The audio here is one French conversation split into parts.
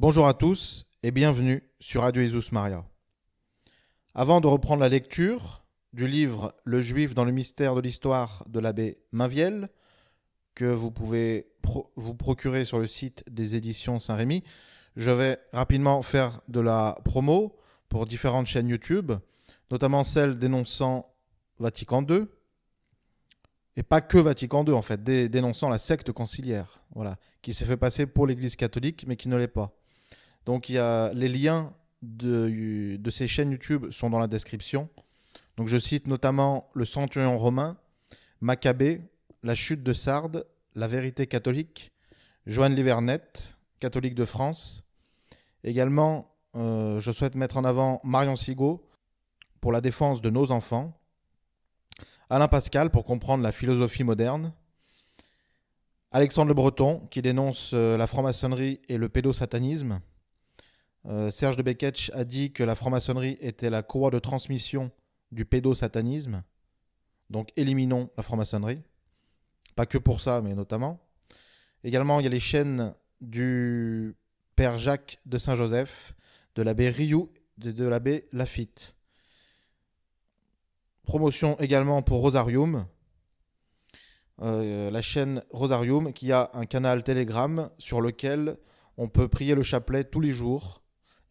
Bonjour à tous et bienvenue sur Radio Jesus Maria. Avant de reprendre la lecture du livre Le Juif dans le mystère de l'histoire de l'abbé Maviel que vous pouvez vous procurer sur le site des éditions Saint-Rémy, je vais rapidement faire de la promo pour différentes chaînes YouTube, notamment celle dénonçant Vatican II, et pas que Vatican II en fait, dénonçant la secte conciliaire, voilà, qui s'est fait passer pour l'Église catholique mais qui ne l'est pas. Donc il y a les liens de, ces chaînes YouTube sont dans la description. Donc je cite notamment le centurion romain, Maccabée, la chute de Sardes, la vérité catholique, Joanne Livernette, catholique de France. Également, euh, je souhaite mettre en avant Marion Sigaud pour la défense de nos enfants, Alain Pascal pour comprendre la philosophie moderne, Alexandre Le Breton qui dénonce euh, la franc-maçonnerie et le pédosatanisme. Euh, Serge de Beketch a dit que la franc-maçonnerie était la croix de transmission du pédosatanisme. Donc éliminons la franc-maçonnerie. Pas que pour ça, mais notamment. Également, il y a les chaînes du Père Jacques de Saint-Joseph, de l'abbé Rioux de l'abbé Lafitte. Promotion également pour Rosarium, euh, la chaîne Rosarium qui a un canal Telegram sur lequel on peut prier le chapelet tous les jours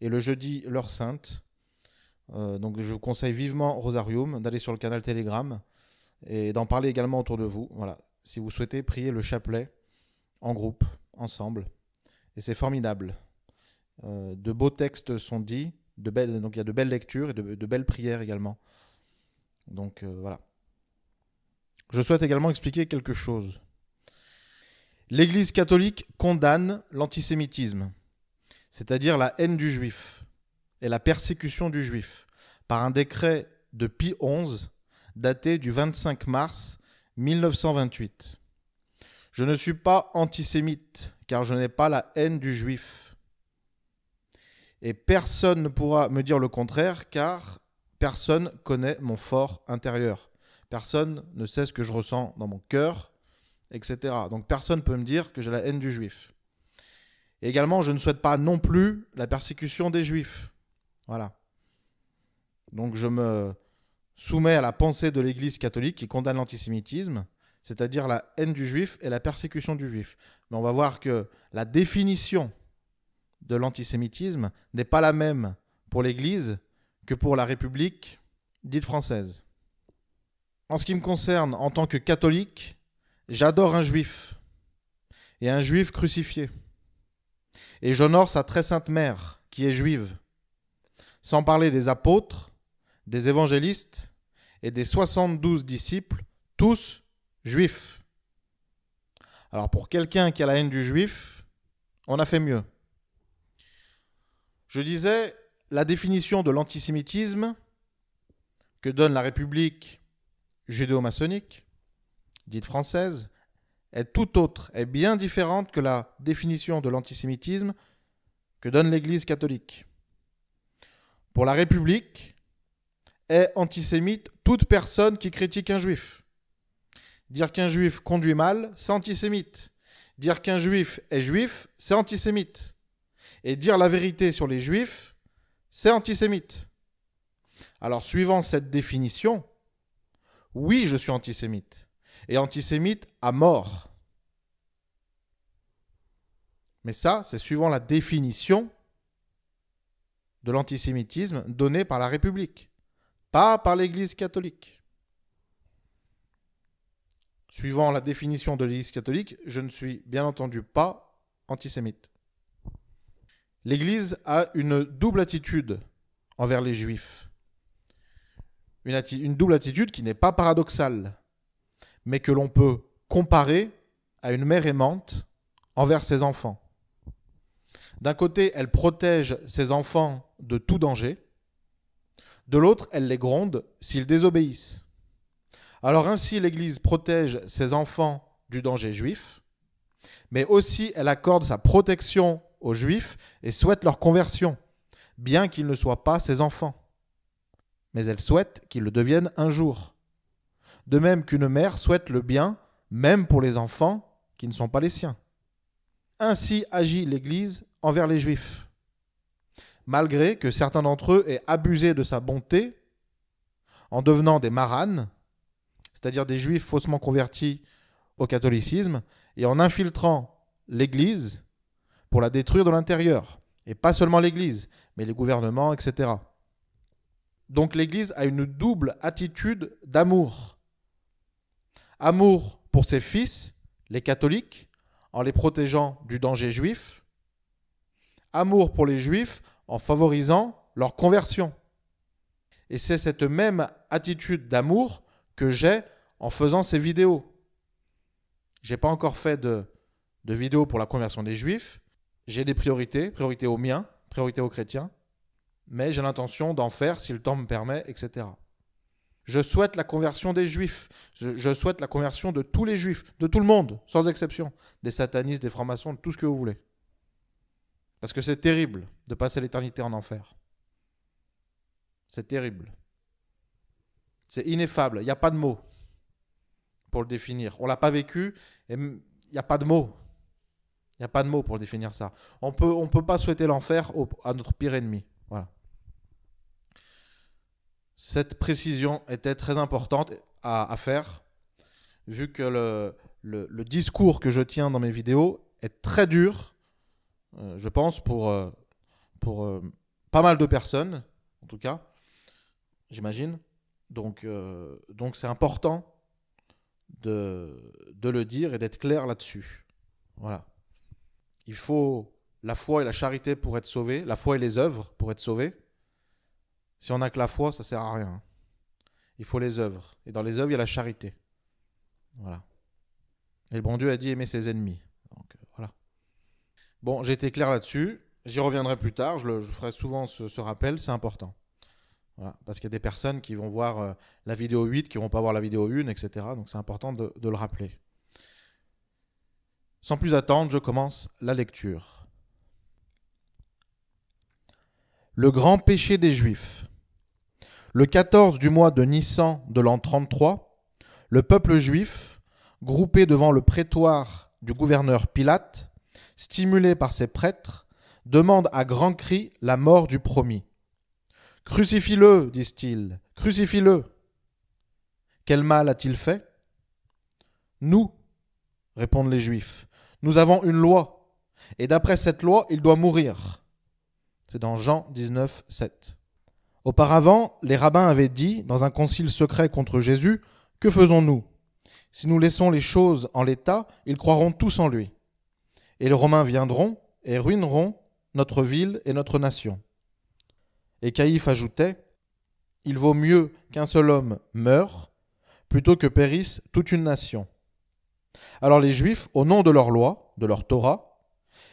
et le jeudi, l'heure sainte. Euh, donc je vous conseille vivement Rosarium d'aller sur le canal Telegram et d'en parler également autour de vous. Voilà, si vous souhaitez prier le chapelet en groupe, ensemble, et c'est formidable. Euh, de beaux textes sont dits, donc il y a de belles lectures et de, belles prières également. Donc euh, voilà. Je souhaite également expliquer quelque chose. L'Église catholique condamne l'antisémitisme c'est-à-dire la haine du juif et la persécution du juif, par un décret de Pie XI daté du 25 mars 1928. Je ne suis pas antisémite car je n'ai pas la haine du juif. Et personne ne pourra me dire le contraire car personne connaît mon fort intérieur. Personne ne sait ce que je ressens dans mon cœur, etc. Donc personne ne peut me dire que j'ai la haine du juif également, je ne souhaite pas non plus la persécution des Juifs. Voilà. Donc je me soumets à la pensée de l'Église catholique qui condamne l'antisémitisme, c'est-à-dire la haine du juif et la persécution du juif. Mais on va voir que la définition de l'antisémitisme n'est pas la même pour l'Église que pour la République dite française. En ce qui me concerne, en tant que catholique, j'adore un juif et un juif crucifié et j'honore sa très sainte mère, qui est juive. Sans parler des apôtres, des évangélistes et des 72 disciples, tous juifs. Alors pour quelqu'un qui a la haine du juif, on a fait mieux. Je disais, la définition de l'antisémitisme que donne la République judéo-maçonnique, dite française, est tout autre, est bien différente que la définition de l'antisémitisme que donne l'Église catholique. Pour la République, est antisémite toute personne qui critique un juif. Dire qu'un juif conduit mal, c'est antisémite. Dire qu'un juif est juif, c'est antisémite. Et dire la vérité sur les juifs, c'est antisémite. Alors suivant cette définition, oui, je suis antisémite et antisémite à mort. Mais ça, c'est suivant la définition de l'antisémitisme donnée par la République, pas par l'Église catholique. Suivant la définition de l'Église catholique, je ne suis bien entendu pas antisémite. L'Église a une double attitude envers les Juifs. Une, une double attitude qui n'est pas paradoxale mais que l'on peut comparer à une mère aimante envers ses enfants. D'un côté, elle protège ses enfants de tout danger, de l'autre, elle les gronde s'ils désobéissent. Alors ainsi, l'Église protège ses enfants du danger juif, mais aussi elle accorde sa protection aux juifs et souhaite leur conversion, bien qu'ils ne soient pas ses enfants. Mais elle souhaite qu'ils le deviennent un jour de même qu'une mère souhaite le bien, même pour les enfants qui ne sont pas les siens. Ainsi agit l'Église envers les Juifs. Malgré que certains d'entre eux aient abusé de sa bonté en devenant des maranes, c'est-à-dire des Juifs faussement convertis au catholicisme, et en infiltrant l'Église pour la détruire de l'intérieur. Et pas seulement l'Église, mais les gouvernements, etc. Donc l'Église a une double attitude d'amour amour pour ses fils, les catholiques, en les protégeant du danger juif, amour pour les juifs en favorisant leur conversion. Et c'est cette même attitude d'amour que j'ai en faisant ces vidéos. J'ai pas encore fait de, de vidéos pour la conversion des juifs. J'ai des priorités, priorité aux miens, priorité aux chrétiens, mais j'ai l'intention d'en faire si le temps me permet, etc. Je souhaite la conversion des juifs. Je souhaite la conversion de tous les juifs, de tout le monde, sans exception. Des satanistes, des francs-maçons, de tout ce que vous voulez. Parce que c'est terrible de passer l'éternité en enfer. C'est terrible. C'est ineffable. Il n'y a pas de mots pour le définir. On l'a pas vécu et il n'y a pas de mots. Il n'y a pas de mots pour définir ça. On peut, ne on peut pas souhaiter l'enfer à notre pire ennemi. Voilà. Cette précision était très importante à, faire, vu que le, discours que je tiens dans mes vidéos est très dur, euh, je pense, pour, euh, euh, pas mal de personnes, en tout cas, j'imagine. Donc, c'est important de, le dire et d'être clair là-dessus. Voilà. Il faut la foi et la charité pour être sauvé, la foi et les œuvres pour être sauvé. Si on n'a que la foi, ça sert à rien. Il faut les œuvres. Et dans les œuvres, il y a la charité. Voilà. Et le bon Dieu a dit aimer ses ennemis. Donc euh, voilà. Bon, j'ai été clair là-dessus. J'y reviendrai plus tard. Je, ferai souvent ce, rappel. C'est important. Voilà. Parce qu'il y a des personnes qui vont voir euh, la vidéo 8, qui ne vont pas voir la vidéo 1, etc. Donc c'est important de le rappeler. Sans plus attendre, je commence la lecture. Le grand péché des Juifs. Le 14 du mois de Nissan de l'an 33, le peuple juif, groupé devant le prétoire du gouverneur Pilate, stimulé par ses prêtres, demande à grands cris la mort du promis. Crucifie-le, disent-ils, crucifie-le. Quel mal a-t-il fait Nous, répondent les Juifs, nous avons une loi, et d'après cette loi, il doit mourir. C'est dans Jean 19, 7. Auparavant, les rabbins avaient dit, dans un concile secret contre Jésus, Que faisons-nous Si nous laissons les choses en l'état, ils croiront tous en lui. Et les Romains viendront et ruineront notre ville et notre nation. Et Caïphe ajoutait, Il vaut mieux qu'un seul homme meure plutôt que périsse toute une nation. Alors les Juifs, au nom de leur loi, de leur Torah,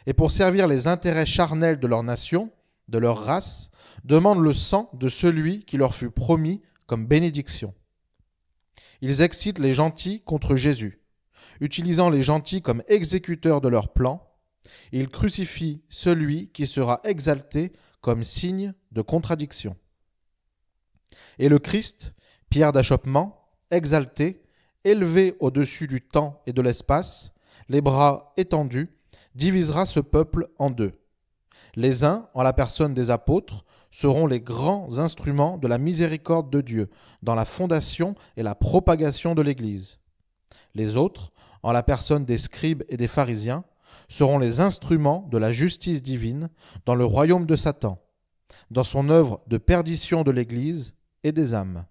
et pour servir les intérêts charnels de leur nation, de leur race, demandent le sang de celui qui leur fut promis comme bénédiction. Ils excitent les gentils contre Jésus. Utilisant les gentils comme exécuteurs de leur plan, ils crucifient celui qui sera exalté comme signe de contradiction. Et le Christ, pierre d'achoppement, exalté, élevé au-dessus du temps et de l'espace, les bras étendus, divisera ce peuple en deux les uns, en la personne des apôtres, seront les grands instruments de la miséricorde de Dieu dans la fondation et la propagation de l'Église. Les autres, en la personne des scribes et des pharisiens, seront les instruments de la justice divine dans le royaume de Satan, dans son œuvre de perdition de l'Église et des âmes.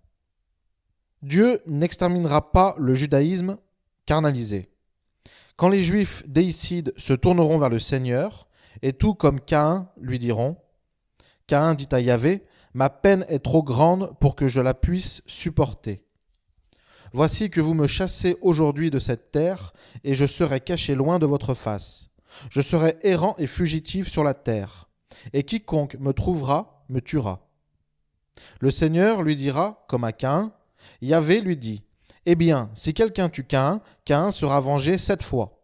Dieu n'exterminera pas le judaïsme carnalisé. Quand les Juifs déicides se tourneront vers le Seigneur, et tout comme Caïn lui diront, Caïn dit à Yahvé, Ma peine est trop grande pour que je la puisse supporter. Voici que vous me chassez aujourd'hui de cette terre, et je serai caché loin de votre face. Je serai errant et fugitif sur la terre, et quiconque me trouvera me tuera. Le Seigneur lui dira, comme à Caïn, Yahvé lui dit, Eh bien, si quelqu'un tue Caïn, Caïn sera vengé sept fois.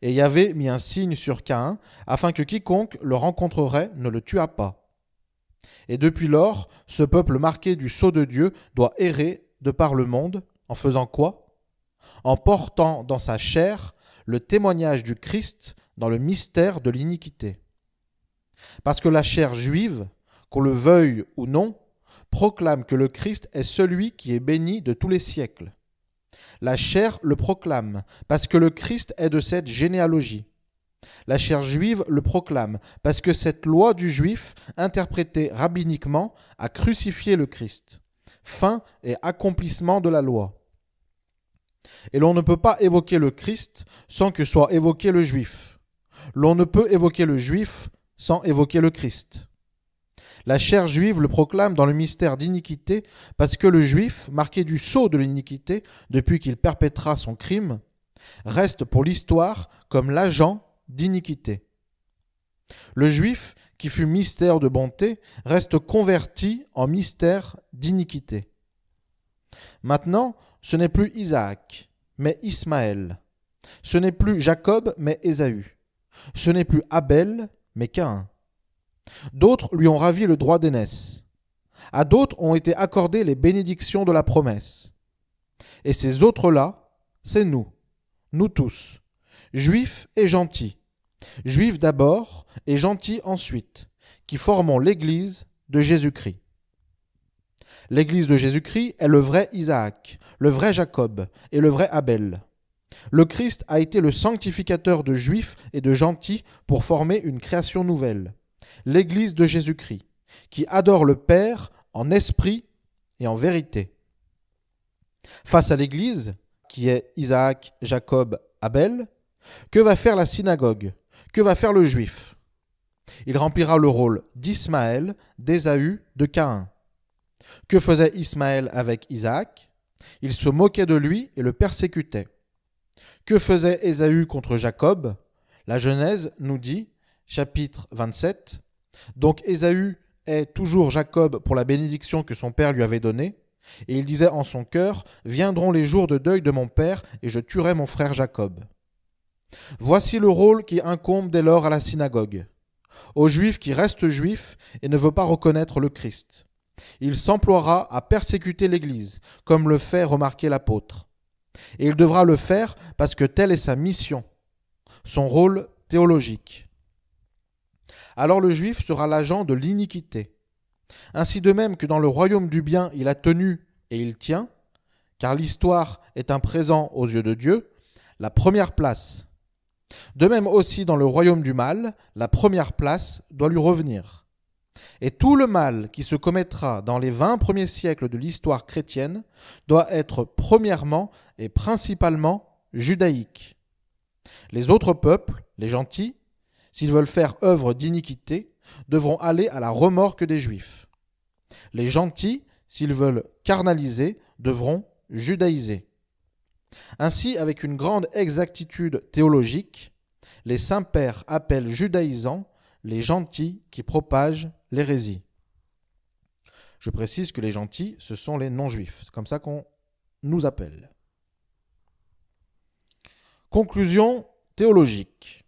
Et Yahvé mit un signe sur Caïn, afin que quiconque le rencontrerait ne le tuât pas. Et depuis lors, ce peuple marqué du sceau de Dieu doit errer de par le monde, en faisant quoi En portant dans sa chair le témoignage du Christ dans le mystère de l'iniquité. Parce que la chair juive, qu'on le veuille ou non, proclame que le Christ est celui qui est béni de tous les siècles. La chair le proclame, parce que le Christ est de cette généalogie. La chair juive le proclame, parce que cette loi du juif, interprétée rabbiniquement, a crucifié le Christ. Fin et accomplissement de la loi. Et l'on ne peut pas évoquer le Christ sans que soit évoqué le juif. L'on ne peut évoquer le juif sans évoquer le Christ. La chair juive le proclame dans le mystère d'iniquité, parce que le juif, marqué du sceau de l'iniquité depuis qu'il perpétra son crime, reste pour l'histoire comme l'agent d'iniquité. Le juif, qui fut mystère de bonté, reste converti en mystère d'iniquité. Maintenant, ce n'est plus Isaac, mais Ismaël. Ce n'est plus Jacob, mais Ésaü. Ce n'est plus Abel, mais Caïn. D'autres lui ont ravi le droit d'aînesse. À d'autres ont été accordées les bénédictions de la promesse. Et ces autres-là, c'est nous, nous tous, juifs et gentils, juifs d'abord et gentils ensuite, qui formons l'Église de Jésus-Christ. L'Église de Jésus-Christ est le vrai Isaac, le vrai Jacob et le vrai Abel. Le Christ a été le sanctificateur de juifs et de gentils pour former une création nouvelle l'Église de Jésus-Christ, qui adore le Père en esprit et en vérité. Face à l'Église, qui est Isaac, Jacob, Abel, que va faire la synagogue Que va faire le juif Il remplira le rôle d'Ismaël, d'Ésaü, de Caïn. Que faisait Ismaël avec Isaac Il se moquait de lui et le persécutait. Que faisait Ésaü contre Jacob La Genèse nous dit, chapitre 27, donc Ésaü est toujours Jacob pour la bénédiction que son père lui avait donnée, et il disait en son cœur, Viendront les jours de deuil de mon père, et je tuerai mon frère Jacob. Voici le rôle qui incombe dès lors à la synagogue, aux Juif qui reste Juif et ne veut pas reconnaître le Christ. Il s'emploiera à persécuter l'Église, comme le fait remarquer l'apôtre. Et il devra le faire parce que telle est sa mission, son rôle théologique alors le juif sera l'agent de l'iniquité. Ainsi de même que dans le royaume du bien il a tenu et il tient, car l'histoire est un présent aux yeux de Dieu, la première place. De même aussi dans le royaume du mal, la première place doit lui revenir. Et tout le mal qui se commettra dans les vingt premiers siècles de l'histoire chrétienne doit être premièrement et principalement judaïque. Les autres peuples, les gentils, s'ils veulent faire œuvre d'iniquité, devront aller à la remorque des Juifs. Les gentils, s'ils veulent carnaliser, devront judaïser. Ainsi, avec une grande exactitude théologique, les saints pères appellent judaïsants les gentils qui propagent l'hérésie. Je précise que les gentils, ce sont les non-juifs. C'est comme ça qu'on nous appelle. Conclusion théologique.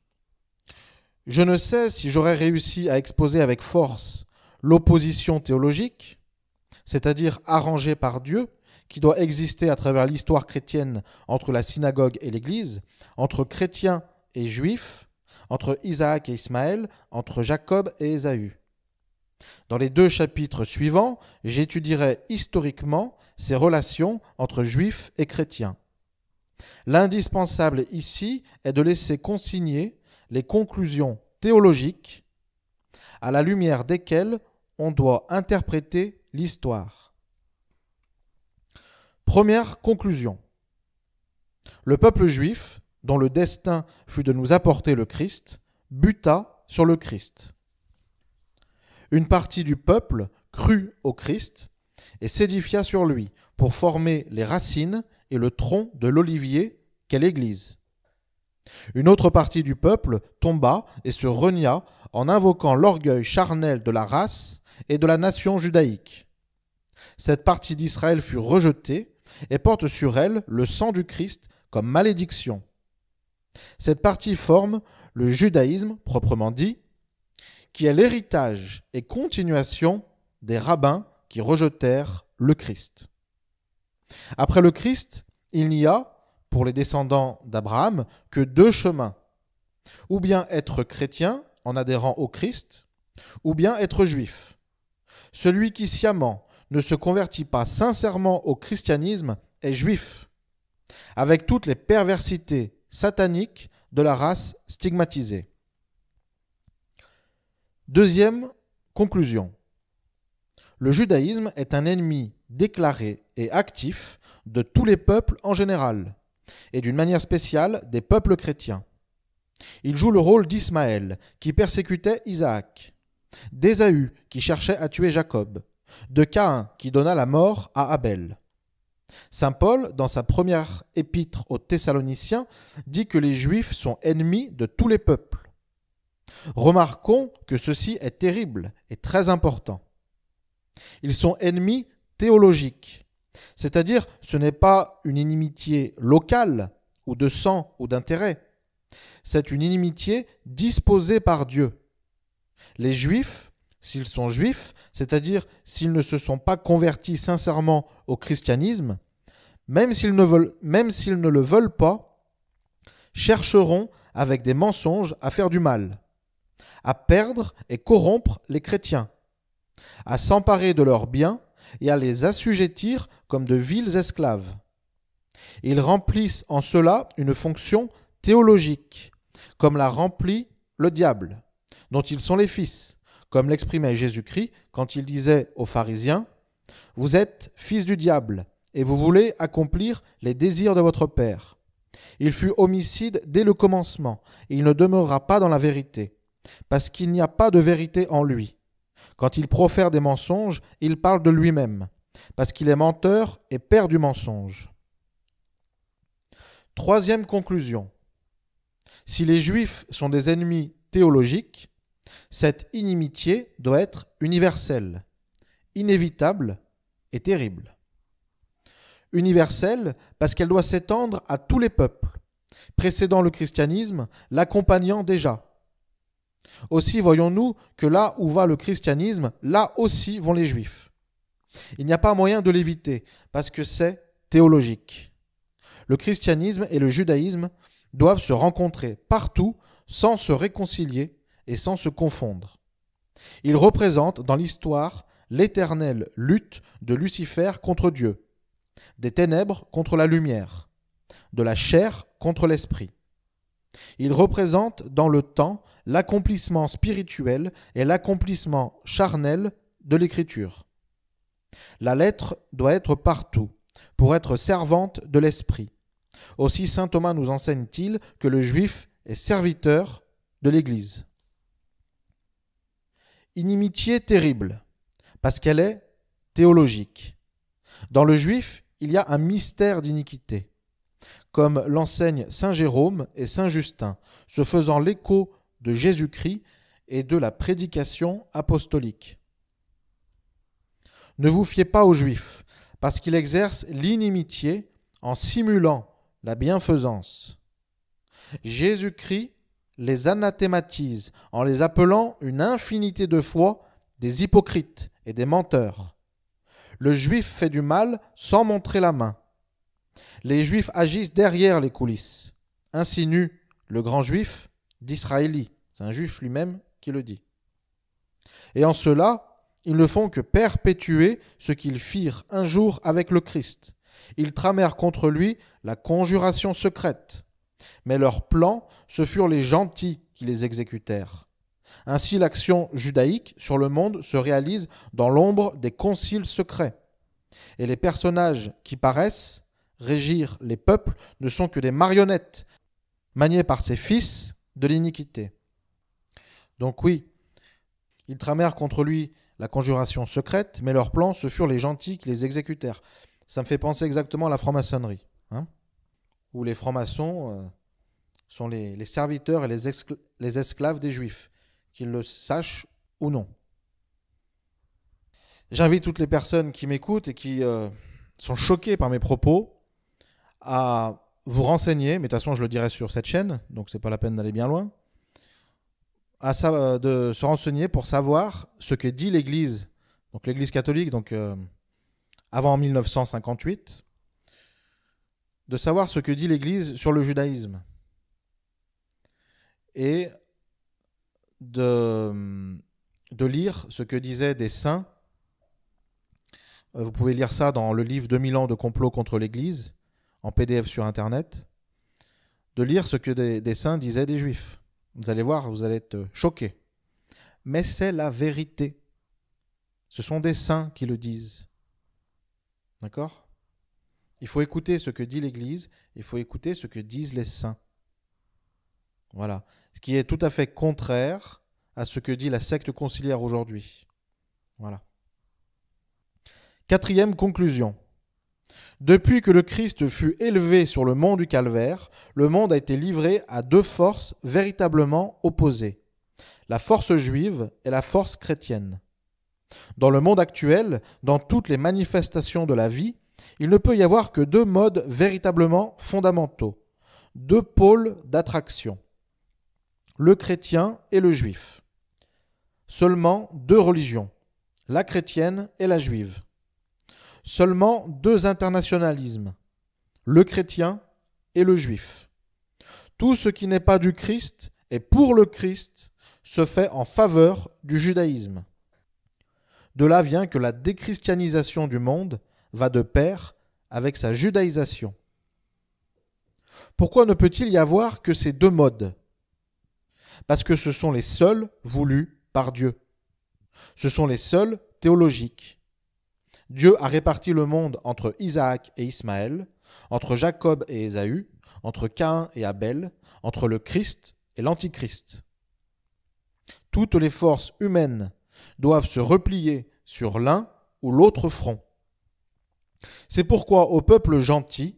Je ne sais si j'aurais réussi à exposer avec force l'opposition théologique, c'est-à-dire arrangée par Dieu, qui doit exister à travers l'histoire chrétienne entre la synagogue et l'Église, entre chrétiens et juifs, entre Isaac et Ismaël, entre Jacob et Ésaü. Dans les deux chapitres suivants, j'étudierai historiquement ces relations entre juifs et chrétiens. L'indispensable ici est de laisser consigner les conclusions théologiques à la lumière desquelles on doit interpréter l'histoire. Première conclusion. Le peuple juif, dont le destin fut de nous apporter le Christ, buta sur le Christ. Une partie du peuple crut au Christ et s'édifia sur lui pour former les racines et le tronc de l'olivier qu'est l'Église. Une autre partie du peuple tomba et se renia en invoquant l'orgueil charnel de la race et de la nation judaïque. Cette partie d'Israël fut rejetée et porte sur elle le sang du Christ comme malédiction. Cette partie forme le judaïsme proprement dit, qui est l'héritage et continuation des rabbins qui rejetèrent le Christ. Après le Christ, il n'y a, pour les descendants d'Abraham que deux chemins. Ou bien être chrétien en adhérant au Christ, ou bien être juif. Celui qui sciemment ne se convertit pas sincèrement au christianisme est juif, avec toutes les perversités sataniques de la race stigmatisée. Deuxième conclusion. Le judaïsme est un ennemi déclaré et actif de tous les peuples en général, et d'une manière spéciale des peuples chrétiens. Il joue le rôle d'Ismaël, qui persécutait Isaac, d'Ésaü, qui cherchait à tuer Jacob, de Caïn, qui donna la mort à Abel. Saint Paul, dans sa première épître aux Thessaloniciens, dit que les Juifs sont ennemis de tous les peuples. Remarquons que ceci est terrible et très important. Ils sont ennemis théologiques. C'est-à-dire, ce n'est pas une inimitié locale ou de sang ou d'intérêt. C'est une inimitié disposée par Dieu. Les juifs, s'ils sont juifs, c'est-à-dire s'ils ne se sont pas convertis sincèrement au christianisme, même s'ils ne, veulent, même s'ils ne le veulent pas, chercheront avec des mensonges à faire du mal, à perdre et corrompre les chrétiens, à s'emparer de leurs biens et à les assujettir comme de vils esclaves. Ils remplissent en cela une fonction théologique, comme la remplit le diable, dont ils sont les fils, comme l'exprimait Jésus-Christ quand il disait aux pharisiens Vous êtes fils du diable, et vous voulez accomplir les désirs de votre Père. Il fut homicide dès le commencement, et il ne demeurera pas dans la vérité, parce qu'il n'y a pas de vérité en lui. Quand il profère des mensonges, il parle de lui-même, parce qu'il est menteur et père du mensonge. Troisième conclusion. Si les Juifs sont des ennemis théologiques, cette inimitié doit être universelle, inévitable et terrible. Universelle parce qu'elle doit s'étendre à tous les peuples, précédant le christianisme, l'accompagnant déjà, aussi voyons-nous que là où va le christianisme, là aussi vont les juifs. Il n'y a pas moyen de l'éviter, parce que c'est théologique. Le christianisme et le judaïsme doivent se rencontrer partout sans se réconcilier et sans se confondre. Ils représentent dans l'histoire l'éternelle lutte de Lucifer contre Dieu, des ténèbres contre la lumière, de la chair contre l'esprit. Il représente dans le temps l'accomplissement spirituel et l'accomplissement charnel de l'écriture. La lettre doit être partout, pour être servante de l'esprit. Aussi saint Thomas nous enseigne-t-il que le juif est serviteur de l'Église. Inimitié terrible, parce qu'elle est théologique. Dans le juif, il y a un mystère d'iniquité comme l'enseigne Saint Jérôme et Saint Justin, se faisant l'écho de Jésus-Christ et de la prédication apostolique. Ne vous fiez pas aux Juifs, parce qu'ils exercent l'inimitié en simulant la bienfaisance. Jésus-Christ les anathématise en les appelant une infinité de fois des hypocrites et des menteurs. Le Juif fait du mal sans montrer la main les Juifs agissent derrière les coulisses. Insinue le grand Juif d'Israéli. C'est un Juif lui-même qui le dit. Et en cela, ils ne font que perpétuer ce qu'ils firent un jour avec le Christ. Ils tramèrent contre lui la conjuration secrète. Mais leur plans, ce furent les gentils qui les exécutèrent. Ainsi, l'action judaïque sur le monde se réalise dans l'ombre des conciles secrets. Et les personnages qui paraissent régir les peuples ne sont que des marionnettes maniées par ses fils de l'iniquité. Donc oui, ils tramèrent contre lui la conjuration secrète, mais leurs plans ce furent les gentils qui les exécutèrent. Ça me fait penser exactement à la franc-maçonnerie, hein où les francs-maçons euh, sont les, serviteurs et les, les esclaves des juifs, qu'ils le sachent ou non. J'invite toutes les personnes qui m'écoutent et qui euh, sont choquées par mes propos à vous renseigner, mais de toute façon, je le dirai sur cette chaîne, donc c'est pas la peine d'aller bien loin, à euh, de se renseigner pour savoir ce que dit l'Église, donc l'Église catholique, donc euh, avant 1958, de savoir ce que dit l'Église sur le judaïsme et de, de lire ce que disaient des saints. Euh, vous pouvez lire ça dans le livre 2000 ans de complot contre l'Église en PDF sur Internet, de lire ce que des, saints disaient des juifs. Vous allez voir, vous allez être euh, choqués. Mais c'est la vérité. Ce sont des saints qui le disent. D'accord Il faut écouter ce que dit l'Église, il faut écouter ce que disent les saints. Voilà. Ce qui est tout à fait contraire à ce que dit la secte conciliaire aujourd'hui. Voilà. Quatrième conclusion. Depuis que le Christ fut élevé sur le mont du Calvaire, le monde a été livré à deux forces véritablement opposées, la force juive et la force chrétienne. Dans le monde actuel, dans toutes les manifestations de la vie, il ne peut y avoir que deux modes véritablement fondamentaux, deux pôles d'attraction, le chrétien et le juif. Seulement deux religions, la chrétienne et la juive seulement deux internationalismes, le chrétien et le juif. Tout ce qui n'est pas du Christ et pour le Christ se fait en faveur du judaïsme. De là vient que la déchristianisation du monde va de pair avec sa judaïsation. Pourquoi ne peut-il y avoir que ces deux modes Parce que ce sont les seuls voulus par Dieu. Ce sont les seuls théologiques. Dieu a réparti le monde entre Isaac et Ismaël, entre Jacob et Ésaü, entre Cain et Abel, entre le Christ et l'Antichrist. Toutes les forces humaines doivent se replier sur l'un ou l'autre front. C'est pourquoi au peuple gentil,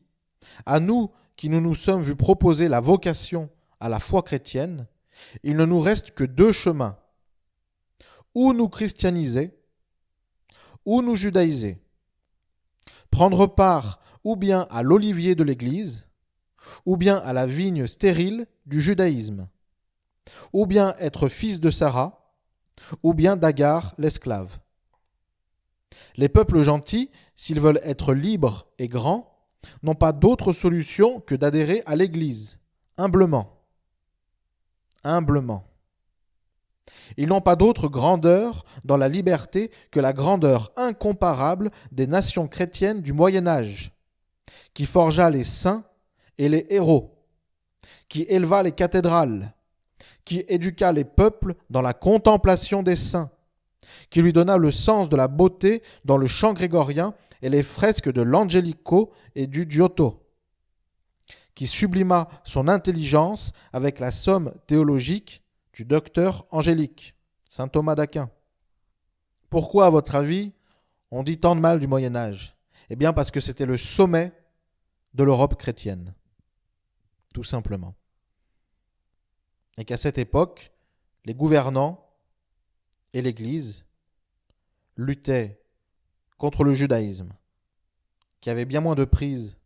à nous qui nous nous sommes vus proposer la vocation à la foi chrétienne, il ne nous reste que deux chemins. Ou nous christianiser, ou nous judaïser, prendre part ou bien à l'olivier de l'Église, ou bien à la vigne stérile du judaïsme, ou bien être fils de Sarah, ou bien d'Agar l'esclave. Les peuples gentils, s'ils veulent être libres et grands, n'ont pas d'autre solution que d'adhérer à l'Église, humblement. Humblement. Ils n'ont pas d'autre grandeur dans la liberté que la grandeur incomparable des nations chrétiennes du Moyen Âge, qui forgea les saints et les héros, qui éleva les cathédrales, qui éduqua les peuples dans la contemplation des saints, qui lui donna le sens de la beauté dans le chant grégorien et les fresques de l'Angelico et du Giotto qui sublima son intelligence avec la somme théologique du docteur Angélique, saint Thomas d'Aquin. Pourquoi, à votre avis, on dit tant de mal du Moyen Âge Eh bien parce que c'était le sommet de l'Europe chrétienne, tout simplement. Et qu'à cette époque, les gouvernants et l'Église luttaient contre le judaïsme, qui avait bien moins de prise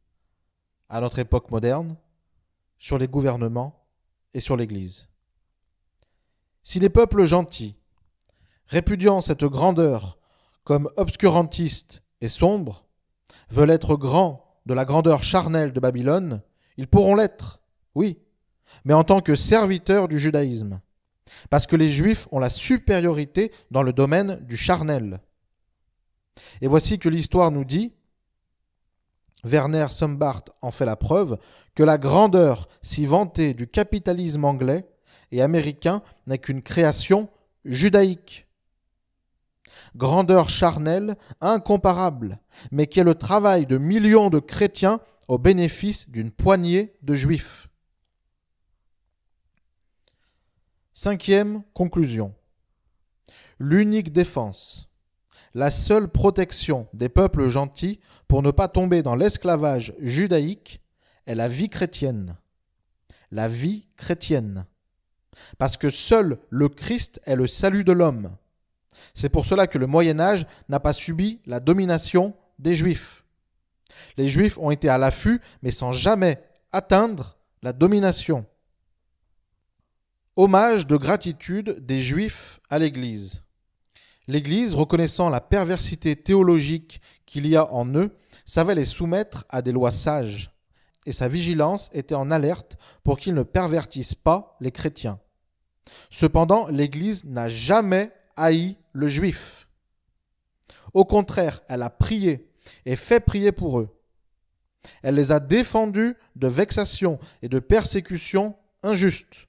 à notre époque moderne sur les gouvernements et sur l'Église. Si les peuples gentils, répudiant cette grandeur comme obscurantiste et sombre, veulent être grands de la grandeur charnelle de Babylone, ils pourront l'être, oui, mais en tant que serviteurs du judaïsme, parce que les juifs ont la supériorité dans le domaine du charnel. Et voici que l'histoire nous dit, Werner Sombart en fait la preuve, que la grandeur si vantée du capitalisme anglais et américain n'est qu'une création judaïque. Grandeur charnelle, incomparable, mais qui est le travail de millions de chrétiens au bénéfice d'une poignée de juifs. Cinquième conclusion. L'unique défense, la seule protection des peuples gentils pour ne pas tomber dans l'esclavage judaïque est la vie chrétienne. La vie chrétienne parce que seul le Christ est le salut de l'homme. C'est pour cela que le Moyen Âge n'a pas subi la domination des Juifs. Les Juifs ont été à l'affût, mais sans jamais atteindre la domination. Hommage de gratitude des Juifs à l'Église. L'Église, reconnaissant la perversité théologique qu'il y a en eux, savait les soumettre à des lois sages, et sa vigilance était en alerte pour qu'ils ne pervertissent pas les chrétiens. Cependant, l'Église n'a jamais haï le juif. Au contraire, elle a prié et fait prier pour eux. Elle les a défendus de vexations et de persécutions injustes,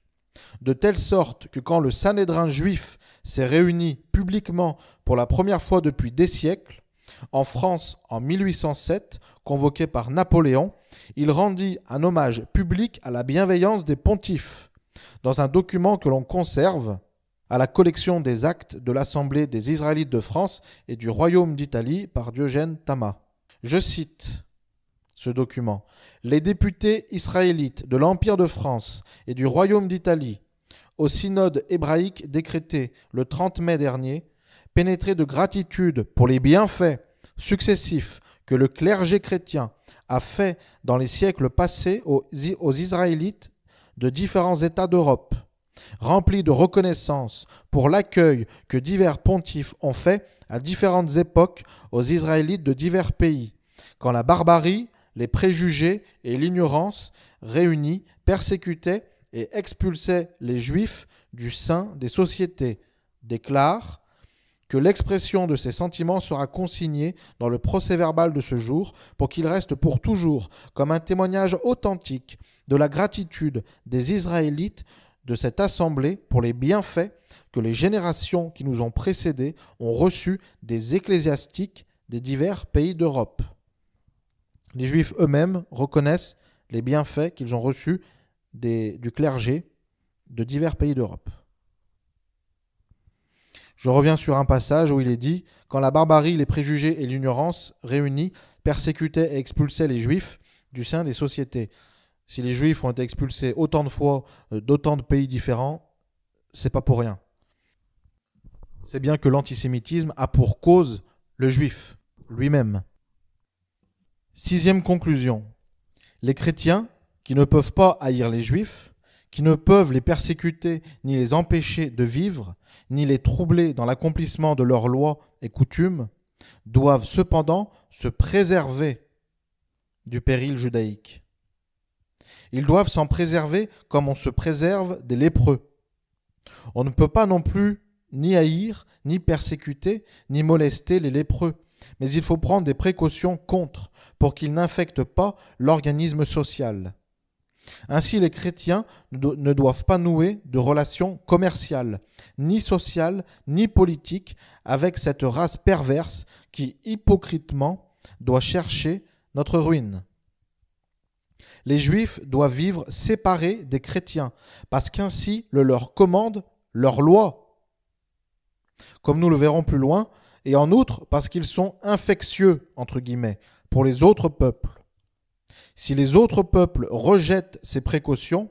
de telle sorte que quand le Sanhédrin juif s'est réuni publiquement pour la première fois depuis des siècles, en France en 1807, convoqué par Napoléon, il rendit un hommage public à la bienveillance des pontifes dans un document que l'on conserve à la collection des actes de l'Assemblée des Israélites de France et du Royaume d'Italie par Diogène Tama. Je cite ce document. Les députés israélites de l'Empire de France et du Royaume d'Italie, au synode hébraïque décrété le 30 mai dernier, pénétrés de gratitude pour les bienfaits successifs que le clergé chrétien a fait dans les siècles passés aux, Israélites de différents États d'Europe, remplis de reconnaissance pour l'accueil que divers pontifes ont fait à différentes époques aux Israélites de divers pays, quand la barbarie, les préjugés et l'ignorance réunis persécutaient et expulsaient les Juifs du sein des sociétés, déclare que l'expression de ces sentiments sera consignée dans le procès-verbal de ce jour pour qu'il reste pour toujours comme un témoignage authentique de la gratitude des Israélites de cette assemblée pour les bienfaits que les générations qui nous ont précédés ont reçus des ecclésiastiques des divers pays d'Europe. Les Juifs eux-mêmes reconnaissent les bienfaits qu'ils ont reçus des, du clergé de divers pays d'Europe. Je reviens sur un passage où il est dit Quand la barbarie, les préjugés et l'ignorance réunis persécutaient et expulsaient les juifs du sein des sociétés. Si les juifs ont été expulsés autant de fois euh, d'autant de pays différents, c'est pas pour rien. C'est bien que l'antisémitisme a pour cause le juif lui-même. Sixième conclusion. Les chrétiens, qui ne peuvent pas haïr les juifs, qui ne peuvent les persécuter ni les empêcher de vivre, ni les troubler dans l'accomplissement de leurs lois et coutumes, doivent cependant se préserver du péril judaïque. Ils doivent s'en préserver comme on se préserve des lépreux. On ne peut pas non plus ni haïr, ni persécuter, ni molester les lépreux, mais il faut prendre des précautions contre pour qu'ils n'infectent pas l'organisme social. Ainsi, les chrétiens ne doivent pas nouer de relations commerciales, ni sociales, ni politiques avec cette race perverse qui, hypocritement, doit chercher notre ruine. Les juifs doivent vivre séparés des chrétiens, parce qu'ainsi le leur commande leur loi. Comme nous le verrons plus loin, et en outre parce qu'ils sont infectieux, entre guillemets, pour les autres peuples. Si les autres peuples rejettent ces précautions,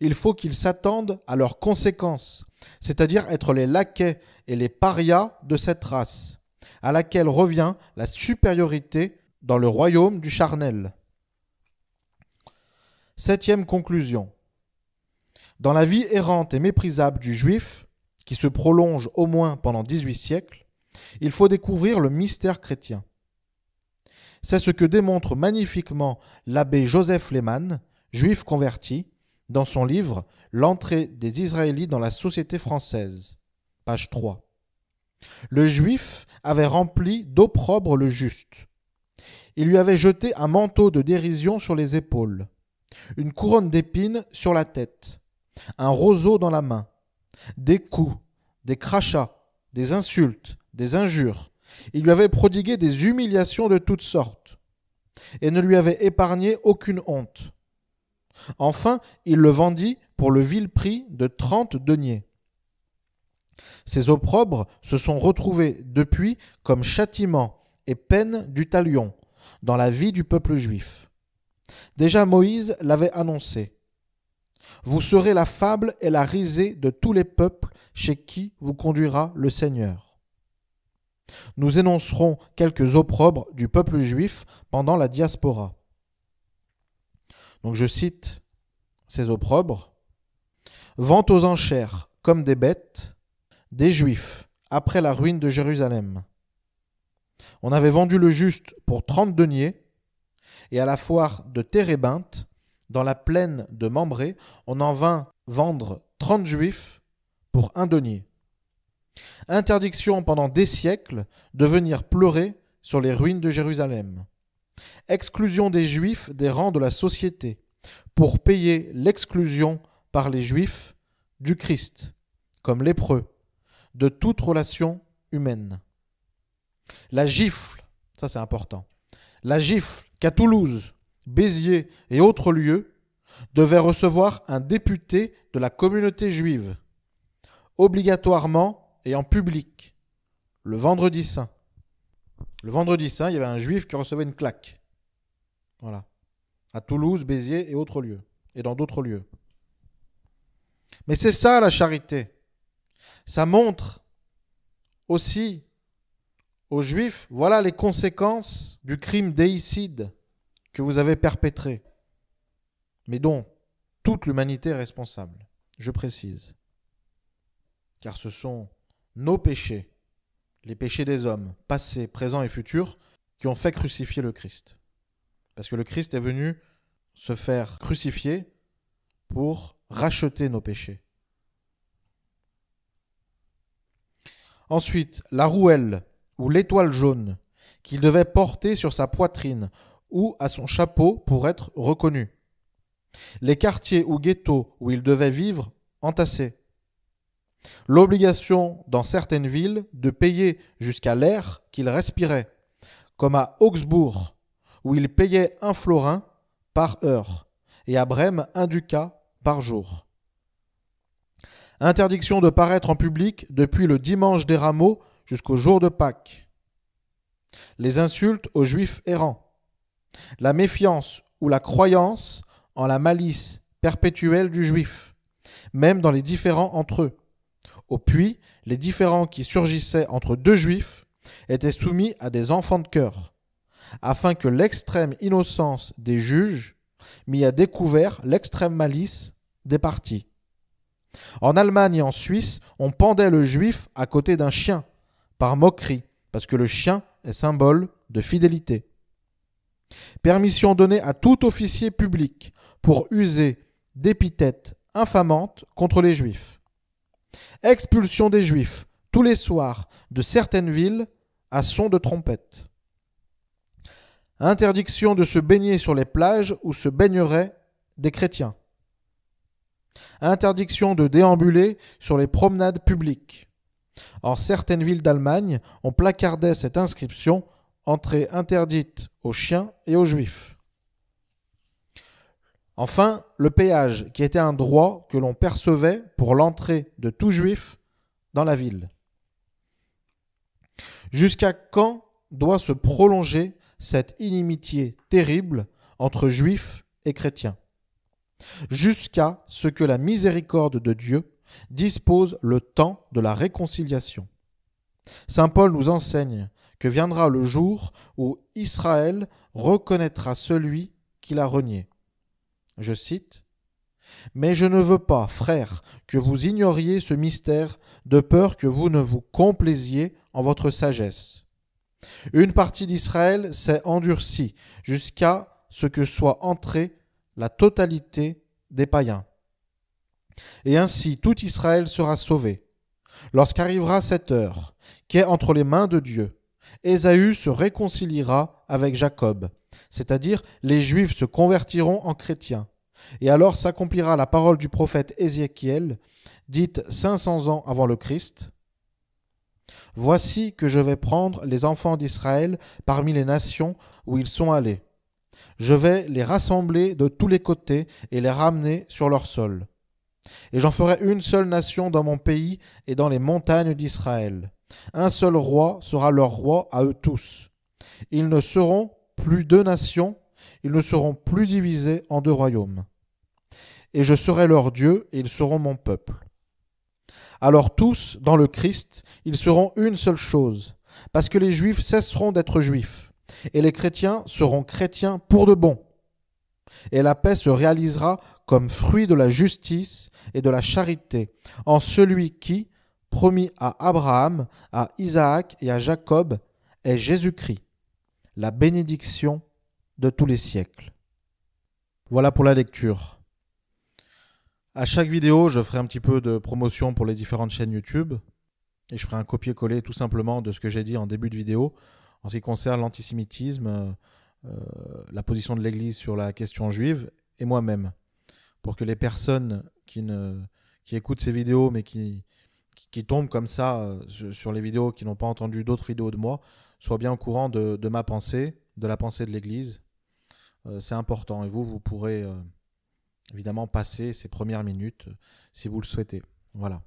il faut qu'ils s'attendent à leurs conséquences, c'est-à-dire être les laquais et les parias de cette race, à laquelle revient la supériorité dans le royaume du charnel. Septième conclusion. Dans la vie errante et méprisable du juif, qui se prolonge au moins pendant 18 siècles, il faut découvrir le mystère chrétien. C'est ce que démontre magnifiquement l'abbé Joseph Lehmann, juif converti, dans son livre L'entrée des Israélites dans la société française, page 3. Le juif avait rempli d'opprobre le juste. Il lui avait jeté un manteau de dérision sur les épaules, une couronne d'épines sur la tête, un roseau dans la main, des coups, des crachats, des insultes, des injures, il lui avait prodigué des humiliations de toutes sortes, et ne lui avait épargné aucune honte. Enfin, il le vendit pour le vil prix de trente deniers. Ces opprobres se sont retrouvés depuis comme châtiment et peine du talion dans la vie du peuple juif. Déjà Moïse l'avait annoncé. Vous serez la fable et la risée de tous les peuples chez qui vous conduira le Seigneur. Nous énoncerons quelques opprobres du peuple juif pendant la diaspora. Donc je cite ces opprobres. Vente aux enchères comme des bêtes, des juifs, après la ruine de Jérusalem. On avait vendu le juste pour 30 deniers, et à la foire de Térébinthe, dans la plaine de Membré, on en vint vendre 30 juifs pour un denier. Interdiction pendant des siècles de venir pleurer sur les ruines de Jérusalem. Exclusion des Juifs des rangs de la société pour payer l'exclusion par les Juifs du Christ, comme lépreux, de toute relation humaine. La gifle, ça c'est important, la gifle qu'à Toulouse, Béziers et autres lieux devait recevoir un député de la communauté juive, obligatoirement et en public, le vendredi saint, le vendredi saint, il y avait un juif qui recevait une claque. Voilà. À Toulouse, Béziers et autres lieux. Et dans d'autres lieux. Mais c'est ça la charité. Ça montre aussi aux Juifs, voilà les conséquences du crime déicide que vous avez perpétré, mais dont toute l'humanité est responsable, je précise. Car ce sont nos péchés, les péchés des hommes, passés, présents et futurs, qui ont fait crucifier le Christ. Parce que le Christ est venu se faire crucifier pour racheter nos péchés. Ensuite, la rouelle ou l'étoile jaune qu'il devait porter sur sa poitrine ou à son chapeau pour être reconnu. Les quartiers ou ghettos où il devait vivre entassés. L'obligation dans certaines villes de payer jusqu'à l'air qu'ils respiraient, comme à Augsbourg, où ils payaient un florin par heure, et à Brême un ducat par jour. Interdiction de paraître en public depuis le dimanche des rameaux jusqu'au jour de Pâques. Les insultes aux juifs errants. La méfiance ou la croyance en la malice perpétuelle du juif, même dans les différends entre eux. Au puits, les différends qui surgissaient entre deux juifs étaient soumis à des enfants de cœur, afin que l'extrême innocence des juges mit à découvert l'extrême malice des partis. En Allemagne et en Suisse, on pendait le juif à côté d'un chien, par moquerie, parce que le chien est symbole de fidélité. Permission donnée à tout officier public pour user d'épithètes infamantes contre les juifs. Expulsion des Juifs tous les soirs de certaines villes à son de trompette. Interdiction de se baigner sur les plages où se baigneraient des chrétiens. Interdiction de déambuler sur les promenades publiques. En certaines villes d'Allemagne, on placardait cette inscription Entrée interdite aux chiens et aux juifs. Enfin, le péage, qui était un droit que l'on percevait pour l'entrée de tout juif dans la ville. Jusqu'à quand doit se prolonger cette inimitié terrible entre juifs et chrétiens Jusqu'à ce que la miséricorde de Dieu dispose le temps de la réconciliation. Saint Paul nous enseigne que viendra le jour où Israël reconnaîtra celui qui l'a renié. Je cite Mais je ne veux pas, frère, que vous ignoriez ce mystère, de peur que vous ne vous complaisiez en votre sagesse. Une partie d'Israël s'est endurcie jusqu'à ce que soit entrée la totalité des païens. Et ainsi tout Israël sera sauvé. Lorsqu'arrivera cette heure, qu'est entre les mains de Dieu, Ésaü se réconciliera avec Jacob, c'est-à-dire les Juifs se convertiront en chrétiens. Et alors s'accomplira la parole du prophète Ézéchiel, dite 500 ans avant le Christ. Voici que je vais prendre les enfants d'Israël parmi les nations où ils sont allés. Je vais les rassembler de tous les côtés et les ramener sur leur sol. Et j'en ferai une seule nation dans mon pays et dans les montagnes d'Israël. Un seul roi sera leur roi à eux tous. Ils ne seront plus deux nations, ils ne seront plus divisés en deux royaumes. Et je serai leur Dieu, et ils seront mon peuple. Alors tous, dans le Christ, ils seront une seule chose, parce que les Juifs cesseront d'être Juifs, et les chrétiens seront chrétiens pour de bon. Et la paix se réalisera comme fruit de la justice et de la charité, en celui qui, promis à Abraham, à Isaac et à Jacob, est Jésus-Christ la bénédiction de tous les siècles. Voilà pour la lecture. À chaque vidéo, je ferai un petit peu de promotion pour les différentes chaînes YouTube et je ferai un copier-coller tout simplement de ce que j'ai dit en début de vidéo en ce qui concerne l'antisémitisme, euh, la position de l'Église sur la question juive et moi-même, pour que les personnes qui, écoutent ces vidéos mais qui, tombent comme ça euh, sur les vidéos, qui n'ont pas entendu d'autres vidéos de moi, Soyez bien au courant de, ma pensée, de la pensée de l'Église. Euh, c'est important. Et vous, vous pourrez euh, évidemment passer ces premières minutes euh, si vous le souhaitez. Voilà.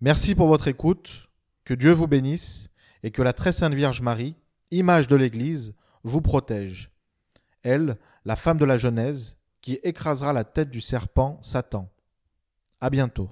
Merci pour votre écoute. Que Dieu vous bénisse et que la très sainte Vierge Marie, image de l'Église, vous protège. Elle, la femme de la Genèse, qui écrasera la tête du serpent Satan. À bientôt.